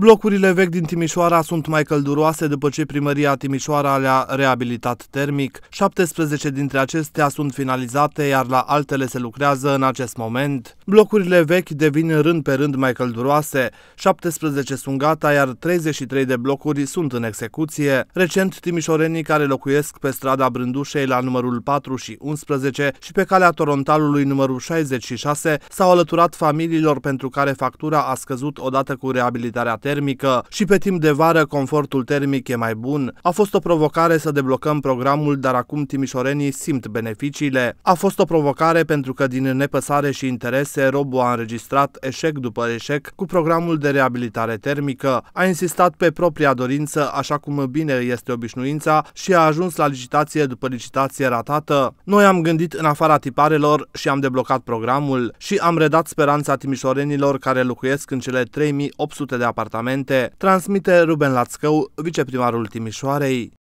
Blocurile vechi din Timișoara sunt mai călduroase după ce primăria Timișoara le-a reabilitat termic. 17 dintre acestea sunt finalizate, iar la altele se lucrează în acest moment. Blocurile vechi devin rând pe rând mai călduroase. 17 sunt gata, iar 33 de blocuri sunt în execuție. Recent, timișorenii care locuiesc pe strada Brândușei la numărul 4 și 11 și pe calea Torontalului numărul 66 s-au alăturat familiilor pentru care factura a scăzut odată cu reabilitarea termic termică și pe timp de vară confortul termic e mai bun. A fost o provocare să deblocăm programul, dar acum timișorenii simt beneficiile. A fost o provocare pentru că din nepăsare și interese Robu a înregistrat eșec după eșec cu programul de reabilitare termică. A insistat pe propria dorință, așa cum bine este obișnuința, și a ajuns la licitație după licitație ratată. Noi am gândit în afara tiparelor și am deblocat programul și am redat speranța timișorenilor care locuiesc în cele 3800 de apartamente apartamente, transmite Ruben Lațcău, viceprimarul Timișoarei.